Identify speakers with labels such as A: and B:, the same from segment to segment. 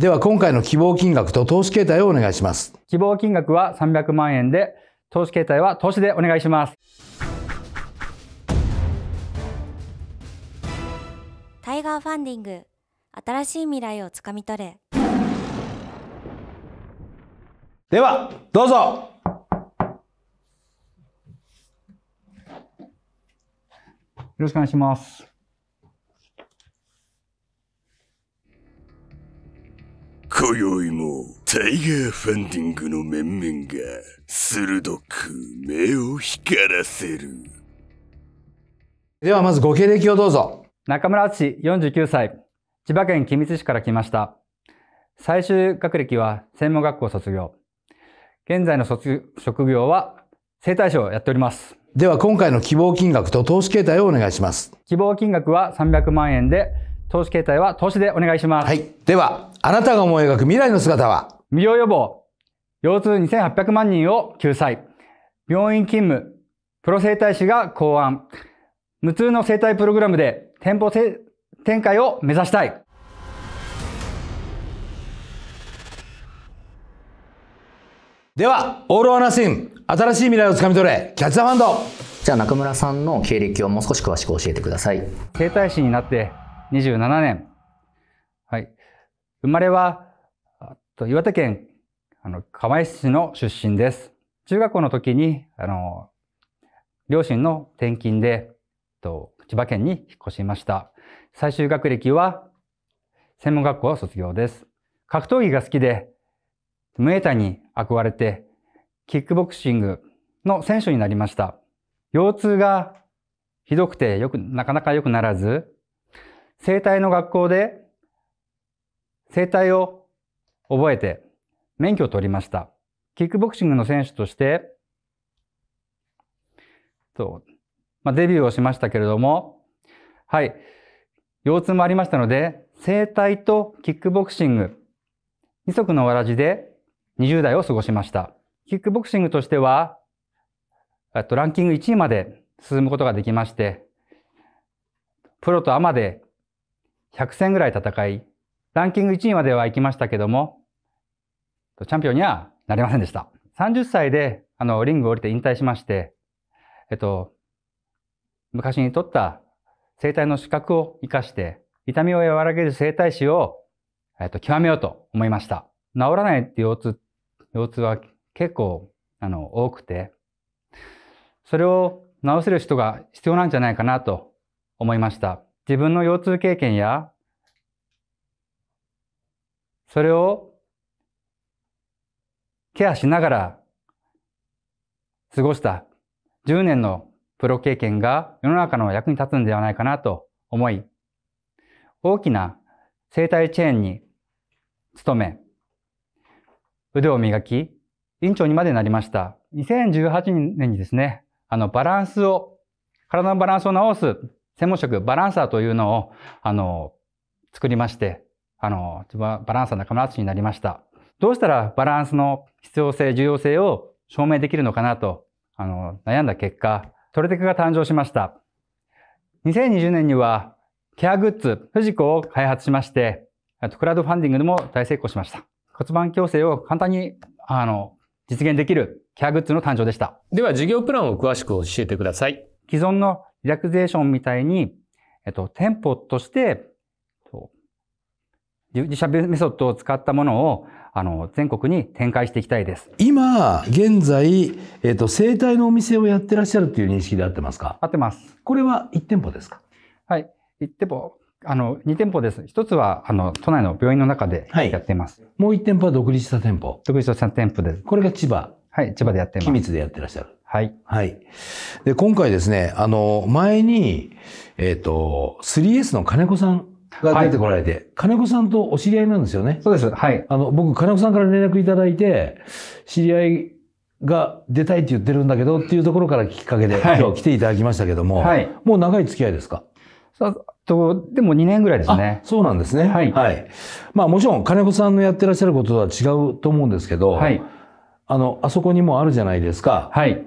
A: では今回の希望金額と投資形態をお願いします。
B: 希望金額は300万円で、投資形態は投資でお願いします。
C: タイガーファンディング、新しい未来をつかみ取れ。
A: では、どうぞ
B: よろしくお願いしま
C: す。今宵もタイガーファンディングの面々が鋭く目を光らせる。
B: ではまずご経歴をどうぞ。中村敦49歳、千葉県君津市から来ました。最終学歴は専門学校卒業。現在の卒職業は生態師をやっております。
A: では今回の希望金額と投資形態をお願いします。
B: 希望金額は300万円で、投資形態は投資でお願いします。はい。では、あなたが思い描く未来の姿は未病予防、腰痛2800万人を救済、病院勤務、プロ整体師が考案、無痛の整体プログラムで店舗展開を目指したい。
A: では、オールオアナシン、
B: 新しい未来をつかみ取れ、キャッチザファンドじゃあ中村さんの経歴をもう少し詳しく教えてください。整体師になって27年、生まれは、岩手県、あの、釜石市の出身です。中学校の時に、あの、両親の転勤で、と、千葉県に引っ越しました。最終学歴は、専門学校を卒業です。格闘技が好きで、無栄太に憧れて、キックボクシングの選手になりました。腰痛がひどくてよく、なかなか良くならず、生体の学校で生態を覚えて免許を取りました。キックボクシングの選手として、とまあ、デビューをしましたけれども、はい、腰痛もありましたので、整体とキックボクシング、二足のわらじで20代を過ごしました。キックボクシングとしては、とランキング1位まで進むことができまして、プロとアマで100戦ぐらい戦い、ランキング1位までは行きましたけども、チャンピオンにはなれませんでした。30歳で、あの、リングを降りて引退しまして、えっと、昔に取った生体の資格を活かして、痛みを和らげる生体師を、えっと、極めようと思いました。治らないって腰痛、腰痛は結構、あの、多くて、それを治せる人が必要なんじゃないかなと思いました。自分の腰痛経験やそれをケアしながら過ごした10年のプロ経験が世の中の役に立つんではないかなと思い、大きな生態チェーンに勤め、腕を磨き、院長にまでなりました。2018年にですね、あの、バランスを、体のバランスを直す専門職、バランサーというのを、あの、作りまして、あの、自分はバランスの仲間ちになりました。どうしたらバランスの必要性、重要性を証明できるのかなと、あの、悩んだ結果、トレテクが誕生しました。2020年には、ケアグッズ、フジコを開発しまして、クラウドファンディングでも大成功しました。骨盤矯正を簡単に、あの、実現できるケアグッズの誕生でした。では、事業プランを詳しく教えてください。既存のリラクゼーションみたいに、えっと、店舗として自社メソッドを使ったものをあの全国に展開していきたいです。
A: 今現在えっ、
B: ー、と生態のお店をやってらっしゃるという認識で合ってますか？合ってます。これは1店舗ですか？はい、1店舗あの2店舗です。1つはあの都内の病院の中でやっています、はい。もう1店舗は独立した店舗。独立した店舗です。これが千葉。はい、千葉でやってます。秘密でや
A: ってらっしゃる。はい。はい。で、今回ですね、あの、前に、えっ、ー、と、3S の金子さんが出てこられて、はい、金子さんとお知り合いなんですよね。そうです。はい。あの、僕、金子さんから連絡いただいて、知り合いが出たいって言ってるんだけどっていうところからきっかけで、今日来ていただきましたけども、はい、もう長い付き合いですかと、でも2年ぐらいですね。そうなんですね。はい。はい。まあもちろん金子さんのやってらっしゃることとは違うと思うんですけど、はい。あの、あそこにもあるじゃないですか。はい。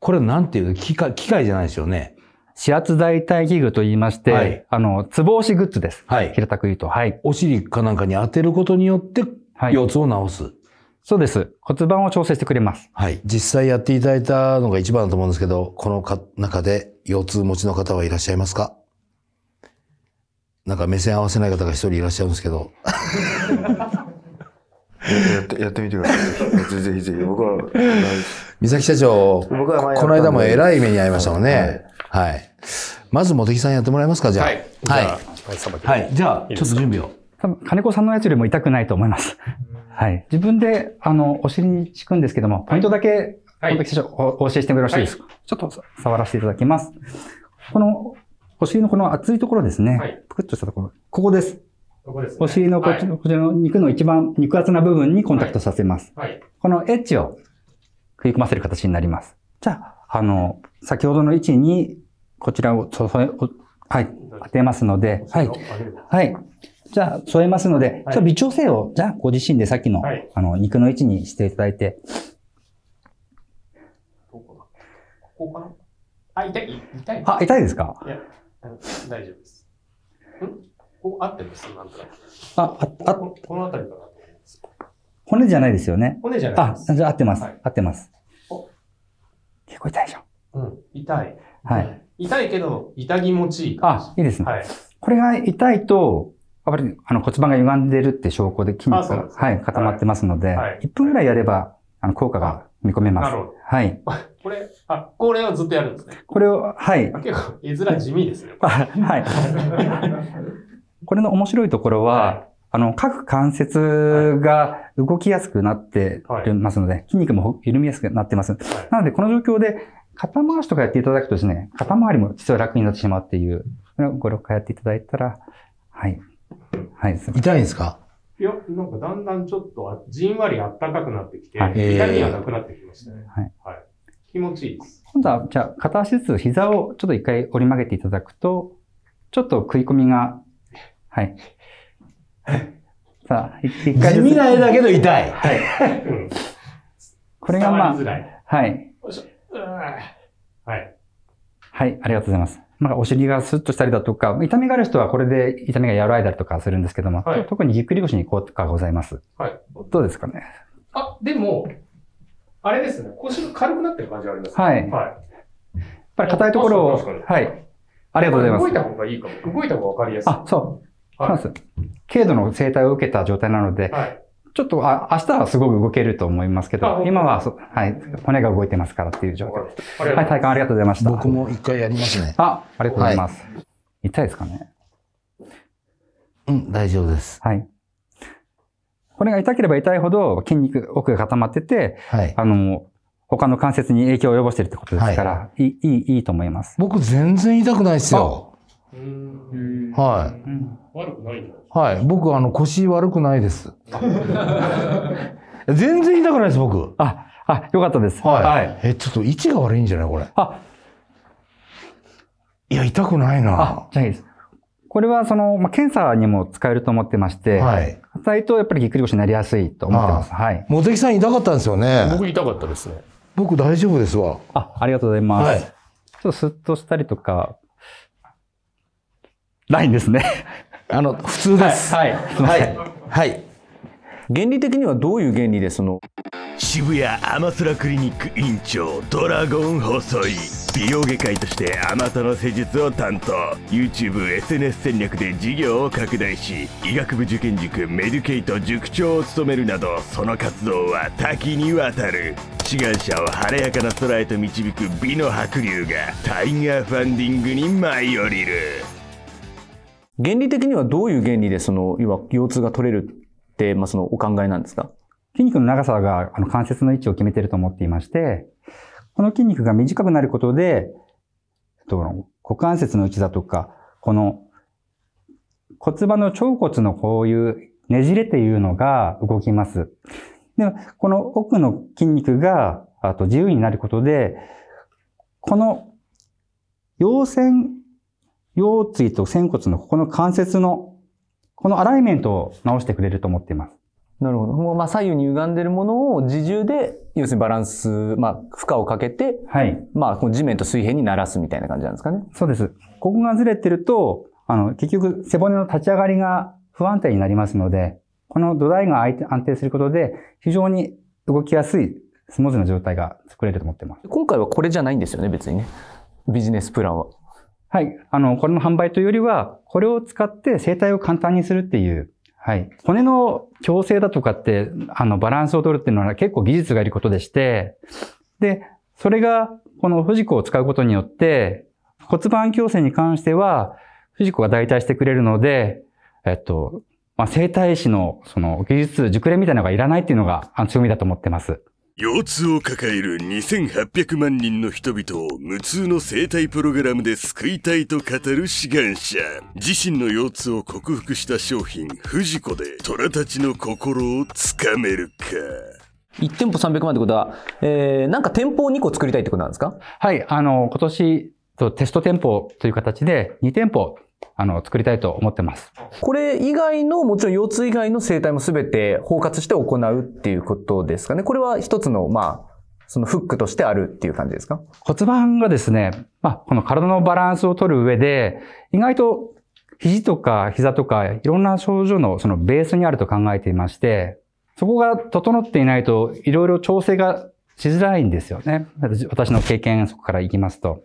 A: これなんていう機械、機械じゃないですよね。指圧代替器具と言いまして、はい、あの、つぼ押しグッズです。はい。平たく言うと。はい。お尻かなんかに当てることによって、はい。腰痛を治す、そうです。骨盤を調整してくれます。はい。実際やっていただいたのが一番だと思うんですけど、この中で腰痛持ちの方はいらっしゃいますかなんか目線合わせない方が一人いらっしゃるんですけど。やって、やってみてください。ぜひぜひ。僕は、三崎社長、僕はこの間も偉い目に遭いましたもんね。はいはい。まず茂木さんやっても
B: らえますか、じゃあ。はい。
A: はい。じゃあ、ちょっと準備を。
B: 多分、金子さんのやつよりも痛くないと思います。はい。自分で、あの、お尻に敷くんですけども、ポイントだけ、はい、お教えしてもよろしいですか、ちょっと触らせていただきます。この、お尻のこの厚いところですね。はい。ぷくっとしたところ。ここです。ここです、お尻のこっちの、こちらの肉の一番肉厚な部分にコンタクトさせます。はい。このエッジを食い込ませる形になります。じゃあ、あの、先ほどの位置にこちらをはい、当てますので、はい。はい。じゃあ、添えますので、はい、微調整を、じゃあ、ご自身でさっきの、はい、あの、肉の位置にしていただいて。
A: どこなここかなあ、痛い、痛い。あ、
B: 痛いですか
A: いや、大丈夫です。んここ合ってますなんか。あ、あ、あ、この辺りかな
B: 骨じゃないですよね。骨じゃないあ、じゃあ合ってます。はい、合ってます。結構痛いでしょ。うん、痛い。はい。痛いけど、痛気持ちいい。あ、いいですね。はい。これが痛いと、やっぱりあの骨盤が歪んでるって証拠で筋肉が、はい、固まってますので、はい、1分ぐらいやれば、あの、効果が見込めます。なるほど。はい。
A: これ、あ、これをずっとやるんですね。これを、
B: はい。結構、
A: 絵面地味ですね。は
B: い。これの面白いところは、あの、各関節が動きやすくなってますので、筋肉も緩みやすくなってます。なので、この状況で、肩回しとかやっていただくとですね、肩回りも実は楽になってしまうっていう、ご6回やっていただいたら、はい。はい、痛いんですか
A: いや、なんかだんだんちょっとじんわり暖かくなってきて、はい、痛みがなくなってきましたね。はい。はい、気持ちいいです。
B: 今度は、じゃあ、片足ずつ膝をちょっと一回折り曲げていただくと、ちょっと食い込みが、はい。さあ、一回。地味な絵だけど痛い。はい。これがまあ、はい。
C: は
B: い。はい、ありがとうございます。なんかお尻がスッとしたりだとか、痛みがある人はこれで痛みが和らいだりとかするんですけども、はい、特にぎっくり腰に効果がございます。はい。どうですかね。
A: あ、でも、あれですね、腰が軽くなっ
B: てる感じがあります、ね、はい。はい。やっぱり硬いところを、はい。ありがとうございます。動いた方がいいかも。動いた方がわかりやすい。あ、そう。はい、そうです。軽度の生態を受けた状態なので、はい、ちょっとあ明日はすごく動けると思いますけど、今ははい、骨が動いてますからっていう状況です。はい、体感ありがとうございました。僕も一回やりますね。あ、ありがとうございます。はい、痛いですかねうん、大丈夫です。はい。骨が痛ければ痛いほど筋肉奥が固まってて、はい、あの、他の関節に影響を及ぼしてるってことですから、はい、いい、いいと思います。
A: 僕全然痛くないですよ。はい、悪くないはい。僕、あの、腰悪く
B: ないです。
A: 全然痛くないです、僕。あ、あ、よかったです。はい。はい、え、
B: ちょっと位置が悪いんじゃないこれ。あ。いや、痛くないな。あ、じゃないです。これは、その、まあ、検査にも使えると思ってまして、はい。硬いと、やっぱりぎっくり腰になりやすいと思ってます。はい。茂木さん痛かったんですよね。
A: 僕痛かったですね。
B: 僕大丈夫ですわ。あ、ありがとうございます。はい。ちょっとスッとしたりとか、ラインですね。あの、普通です。はい。はい。はい。
A: 原理的にはどういう原理でその
C: 渋谷アマスラクリニック院長ドラゴン細井美容外科医としてあまたの施術を担当 YouTubeSNS 戦略で事業を拡大し医学部受験塾メデュケイト塾長を務めるなどその活動は多岐にわたる志願者を晴れやかな空へと導く美の白竜がタイガーファンディングに舞い降りる
B: 原理的にはどういう原理でその、要は腰痛が取れるって、まあ、そのお考えなんですか筋肉の長さがあの関節の位置を決めてると思っていまして、この筋肉が短くなることで、と股関節の位置だとか、この骨盤の腸骨のこういうねじれっていうのが動きます。で、この奥の筋肉があと自由になることで、この腰線腰椎と仙骨のここの関節の、このアライメントを直してくれると思っています。
A: なるほど。もうまあ左右に歪んでるものを自重で、要するにバ
B: ランス、まあ負荷を
A: かけて、はい。まあこの地面と水平になら
B: すみたいな感じなんですかね。そうです。ここがずれてると、あの、結局背骨の立ち上がりが不安定になりますので、この土台が安定することで、非常に動きやすいスムーズな状態が作れると思ってます。今回はこれじゃないんですよね、別にね。ビジネスプランは。はい。あの、これの販売というよりは、これを使って生体を簡単にするっていう、はい。骨の矯正だとかって、あの、バランスを取るっていうのは結構技術がいることでして、で、それが、この藤子を使うことによって、骨盤矯正に関しては、藤子が代替してくれるので、えっと、まあ、生体師の、その、技術、熟練みたいなのがいらないっていうのが強みだと思ってます。
C: 腰痛を抱える2800万人の人々を無痛の生体プログラムで救いたいと語る志願者。自身の腰痛を克服した商品、フジコで虎たちの心をつかめるか。
B: 1店舗300万ってことは、えー、なんか店舗を2個作りたいってことなんですかはい、あの、今年、テスト店舗という形で2店舗あの、作りたいと思ってます。こ
A: れ以外の、もちろん腰痛以外の生態も全て
B: 包括して行うっていうことですかね。これは一つの、まあ、そのフックとしてあるっていう感じですか骨盤がですね、まあ、この体のバランスを取る上で、意外と肘とか膝とかいろんな症状のそのベースにあると考えていまして、そこが整っていないといろいろ調整がしづらいんですよね。私の経験、そこからいきますと。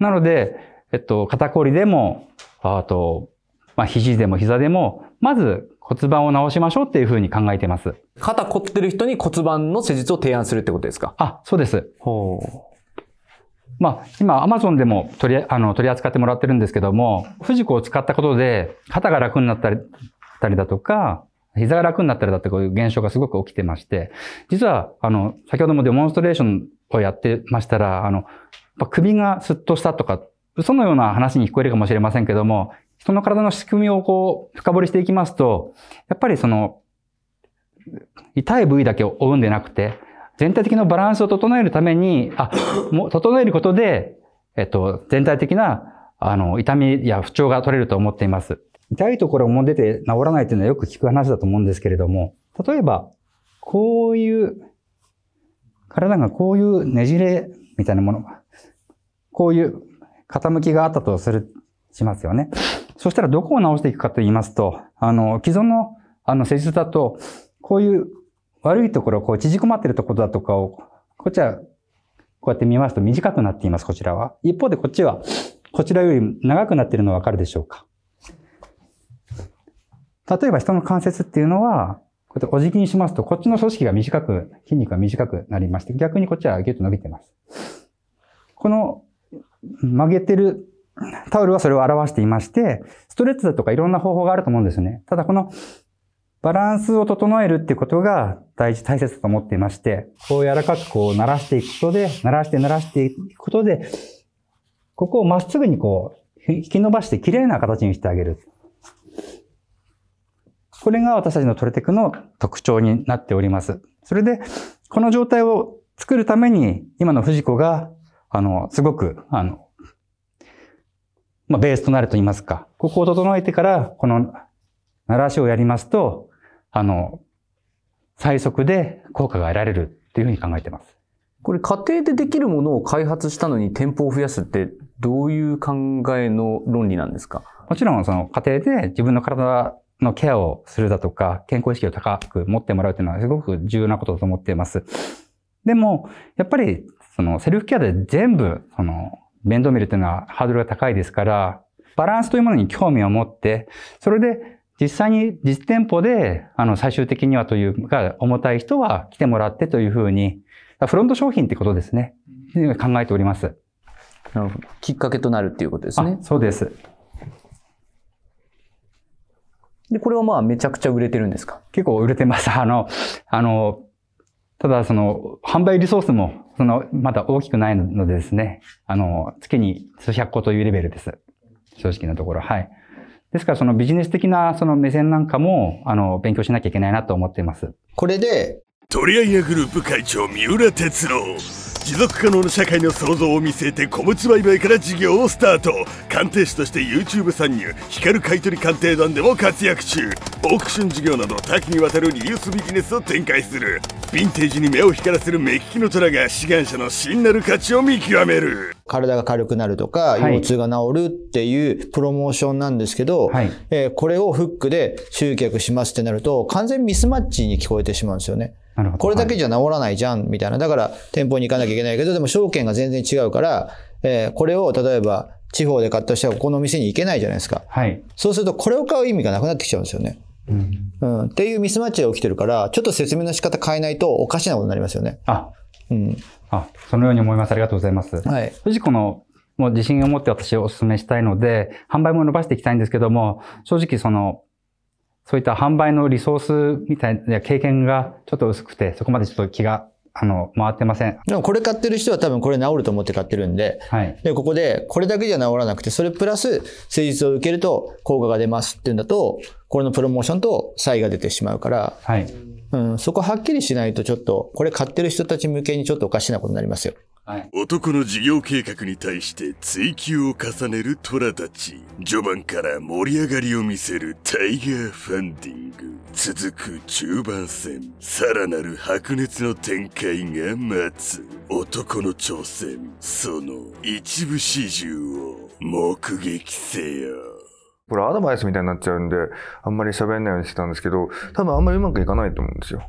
B: なので、えっと、肩こりでも、あと、まあ、肘でも膝でも、まず骨盤を治しましょうっていうふうに考えています。肩凝ってる人に骨盤の施術を提案するってことですかあ、そうです。ほう。まあ、今、アマゾンでも取り、あの、取り扱ってもらってるんですけども、藤子を使ったことで、肩が楽になったり、だとか、膝が楽になったりだとかいう現象がすごく起きてまして、実は、あの、先ほどもデモンストレーションをやってましたら、あの、首がスッとしたとか嘘のような話に聞こえるかもしれませんけども、人の体の仕組みをこう、深掘りしていきますと、やっぱりその、痛い部位だけを追うんでなくて、全体的なバランスを整えるために、あ、もう整えることで、えっと、全体的な、あの、痛みや不調が取れると思っています。痛いところも出て治らないというのはよく聞く話だと思うんですけれども、例えば、こういう、体がこういうねじれみたいなもの、こういう傾きがあったとする、しますよね。そしたらどこを直していくかと言いますと、あの、既存の、あの、施術だと、こういう悪いところ、こう縮こまってるところだとかを、こっちは、こうやって見ますと短くなっています、こちらは。一方でこっちは、こちらより長くなっているのわかるでしょうか例えば人の関節っていうのは、こうやってお辞儀にしますと、こっちの組織が短く、筋肉が短くなりまして、逆にこっちはギュッと伸びてます。この曲げてるタオルはそれを表していまして、ストレッチだとかいろんな方法があると思うんですね。ただこのバランスを整えるってことが大事、大切だと思っていまして、こう柔らかくこう鳴らしていくことで、鳴らして鳴らしていくことで、ここをまっすぐにこう、引き伸ばして綺麗な形にしてあげる。これが私たちのトレテクの特徴になっております。それで、この状態を作るために、今の藤子があの、すごく、あの、まあ、ベースとなると言いますか、ここを整えてから、この、鳴らしをやりますと、あの、最速で効果が得られるっていうふうに考えてます。これ家庭でできるものを開発したのに店舗を増やすってどういう考えの論理なんですかもちろんその家庭で自分の体のケアをするだとか健康意識を高く持ってもらうというのはすごく重要なことだと思っています。でも、やっぱりそのセルフケアで全部、その、面倒見るというのはハードルが高いですから、バランスというものに興味を持って、それで実際に実店舗で、あの、最終的にはというか、重たい人は来てもらってというふうに、フロント商品ってことですね。考えております。なるほど。きっかけとなるっていうことですね。そうです。で、これはまあめちゃくちゃ売れてるんですか結構売れてます。あの、あの、ただその、販売リソースもその、まだ大きくないのでですね、あの、月に数百個というレベルです。正直なところ。はい。ですから、そのビジネス的なその目線なんかも、あの、勉強しなきゃいけないなと思っています。
C: これで、鳥屋グループ会長、三浦哲郎。持続可能な社会の創造を見据えて小物売買から事業をスタート鑑定士として YouTube 参入光る買取鑑定団でも活躍中オークション事業など多岐にわたるリユースビジネスを展開するヴィンテージに目を光らせる目利きの虎が志願者の真なる価値を見極める
B: 体が軽くなるとか、腰痛が治るってい
A: うプロモーションなんですけど、はい、えー、これをフックで集客しますってなると、完全ミスマッチに聞こえてしまうんですよね。これだけじゃ治らないじゃん、みたいな。だから、店舗に行かなきゃいけないけど、でも証券が全然違うから、えー、これを例えば、地方で買った人はここの店に
B: 行けないじゃないですか。はい。そうすると、これを買う意味がなくなってきちゃうんですよね。うん、うん、っていうミスマッチが起きてるから、ちょっと説明の仕方変えないとおかしなことになりますよね。あ、うん。あ、そのように思います。ありがとうございます。はい。士子のもう自信を持って私をお勧めしたいので、販売も伸ばしていきたいんですけども、正直その、そういった販売のリソースみたいな経験がちょっと薄くて、そこまでちょっと気があの、回ってません。でもこれ買ってる人は多分これ治ると思って買ってるんで、はい、で、ここで、これだけじゃ治らなくて、それプラス、
A: 施術を受けると効果が出ますっていうんだと、これのプロモーションと差異が出てしまうから、
B: はい、うん、そこはっきりしないとちょっと、これ買ってる人たち向けにちょっとおかしなことになります
C: よ。はい、男の事業計画に対して追求を重ねる虎たち。序盤から盛り上がりを見せるタイガーファンディング。続く中盤戦。さらなる白熱の展開が待つ。男の挑戦。その一部始終を目撃せよ。これアドバイスみたいになっちゃうんで、あんまり喋んないようにしてたんですけど、多分あんまりうまくいかないと思うんですよ。